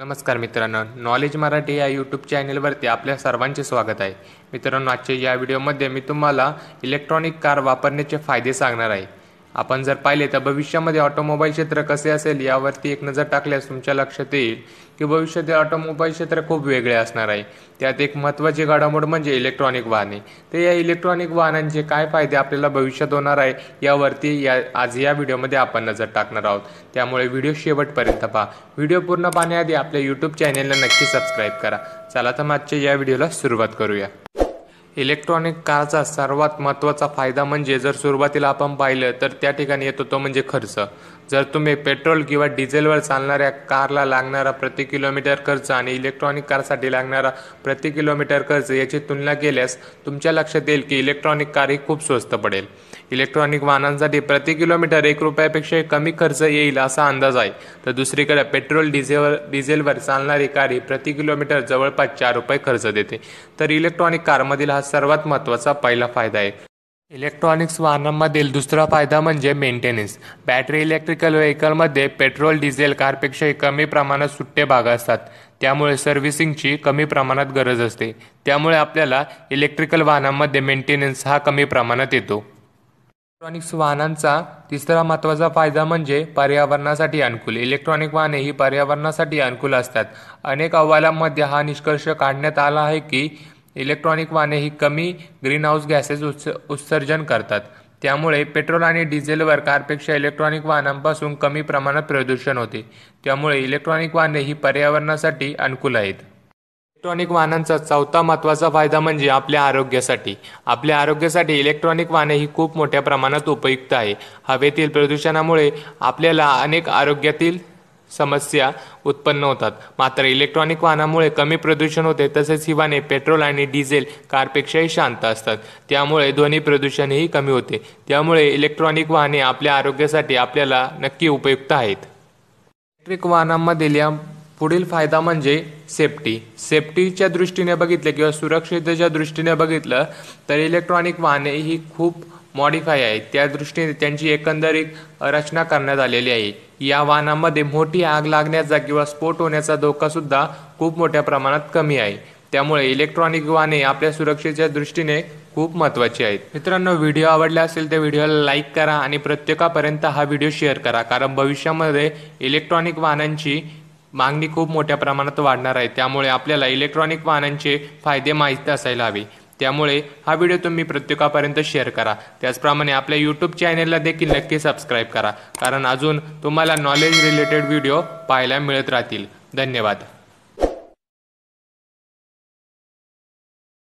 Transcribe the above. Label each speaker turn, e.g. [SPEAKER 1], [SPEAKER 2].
[SPEAKER 1] नमस्कार मित्रांनो नॉलेज मराठी या यूट्यूब चॅनेलवरती आपल्या सर्वांचे स्वागत आहे मित्रांनो आजच्या या व्हिडिओमध्ये मी तुम्हाला इलेक्ट्रॉनिक कार वापरण्याचे फायदे सांगणार आहे आपण जर पाहिले तर भविष्यामध्ये ऑटोमोबाईल क्षेत्र कसे असेल यावरती एक नजर टाकल्यास तुमच्या लक्षात येईल की भविष्यातील ऑटोमोबाईल क्षेत्र खूप वेगळे असणार आहे त्यात एक महत्वाची घडामोड म्हणजे इलेक्ट्रॉनिक वाहने तर या इलेक्ट्रॉनिक वाहनांचे काय फायदे आपल्याला भविष्यात होणार आहे यावरती या आज या व्हिडिओमध्ये आपण नजर टाकणार आहोत त्यामुळे व्हिडिओ शेवटपर्यंत पहा व्हिडिओ पूर्ण पाहण्याआधी आपल्या यूट्यूब चॅनेलला नक्की सबस्क्राईब करा चला तर मागच्या या व्हिडिओला सुरुवात करूया इलेक्ट्रॉनिक कारचा सर्वात महत्त्वाचा फायदा म्हणजे जर सुरुवातीला आपण पाहिलं तर त्या ठिकाणी येतो तो म्हणजे खर्च जर तुम्ही पेट्रोल किंवा डिझेलवर चालणाऱ्या कारला लागणारा प्रति किलोमीटर खर्च आणि इलेक्ट्रॉनिक कारसाठी लागणारा प्रति किलोमीटर खर्च याची तुलना केल्यास तुमच्या लक्षात येईल की इलेक्ट्रॉनिक कार ही खूप स्वस्त पडेल इलेक्ट्रॉनिक वाहनांसाठी प्रति किलोमीटर एक रुपयापेक्षा कमी खर्च येईल असा अंदाज आहे तर दुसरीकडे पेट्रोल डिझेलवर डिझेलवर चालणारी कार ही प्रति किलोमीटर जवळपास चार रुपये खर्च देते तर इलेक्ट्रॉनिक कारमधील हा सर्वात महत्त्वाचा पहिला फायदा आहे इलेक्ट्रॉनिक्स वाहनांमधील दुसरा फायदा म्हणजे मेंटेनन्स बॅटरी इलेक्ट्रिकल व्हेकलमध्ये पेट्रोल डिझेल कारपेक्षाही कमी प्रमाणात सुट्टे भाग असतात त्यामुळे सर्व्हिसिंगची कमी प्रमाणात गरज असते त्यामुळे आपल्याला इलेक्ट्रिकल वाहनांमध्ये मेंटेनन्स हा कमी प्रमाणात येतो इलेक्ट्रॉनिक्स वाहनांचा तिसरा महत्त्वाचा फायदा म्हणजे पर्यावरणासाठी अनुकूल इलेक्ट्रॉनिक वाहने ही पर्यावरणासाठी अनुकूल असतात अनेक अहवालांमध्ये हा निष्कर्ष काढण्यात आला आहे की इलेक्ट्रॉनिक वाहने ही कमी ग्रीनहाऊस गॅसेस उत्स उत्सर्जन करतात त्यामुळे पेट्रोल आणि डिझेलवर कारपेक्षा इलेक्ट्रॉनिक वाहनांपासून कमी प्रमाणात प्रदूषण होते त्यामुळे इलेक्ट्रॉनिक वाहने ही पर्यावरणासाठी अनुकूल आहेत इलेक्ट्रॉनिक वाहनांचा चौथा महत्त्वाचा फायदा म्हणजे आपल्या आरोग्यासाठी आपल्या आरोग्यासाठी इलेक्ट्रॉनिक वाहने ही खूप मोठ्या प्रमाणात उपयुक्त आहे हवेतील प्रदूषणामुळे आपल्याला अनेक आरोग्यातील समस्या उत्पन्न होतात मात्र इलेक्ट्रॉनिक वाहनामुळे कमी प्रदूषण होते तसेच ही वाहने पेट्रोल आणि डिझेल कारपेक्षाही शांत असतात त्यामुळे ध्वनी प्रदूषणही कमी होते त्यामुळे इलेक्ट्रॉनिक वाहने आपल्या आरोग्यासाठी आपल्याला नक्की उपयुक्त आहेत इलेक्ट्रिक वाहनांमधील या पुढील फायदा म्हणजे सेफ्टी सेफ्टीच्या दृष्टीने बघितलं किंवा सुरक्षिततेच्या दृष्टीने बघितलं तर इलेक्ट्रॉनिक वाहने ही खूप मॉडिफाय आहे त्या दृष्टीने त्यांची एकंदरीत रचना करण्यात आलेली आहे या वाहनामध्ये मोठी आग लागण्याचा किंवा स्फोट होण्याचा धोकासुद्धा खूप मोठ्या प्रमाणात कमी आहे त्यामुळे इलेक्ट्रॉनिक वाहने आपल्या सुरक्षेच्या दृष्टीने खूप महत्त्वाची आहेत मित्रांनो व्हिडिओ आवडला असेल तर व्हिडिओला लाईक करा आणि प्रत्येकापर्यंत हा व्हिडिओ शेअर करा कारण भविष्यामध्ये इलेक्ट्रॉनिक वाहनांची मागणी खूप मोठ्या प्रमाणात वाढणार आहे त्यामुळे आपल्याला इलेक्ट्रॉनिक वाहनांचे फायदे माहीत असायला हवे त्यामुळे हा व्हिडिओ तुम्ही प्रत्येकापर्यंत शेअर करा त्याचप्रमाणे आपल्या यूट्यूब चॅनेलला देखील नक्की सबस्क्राईब करा कारण अजून तुम्हाला नॉलेज रिलेटेड व्हिडिओ पाहायला मिळत राहतील धन्यवाद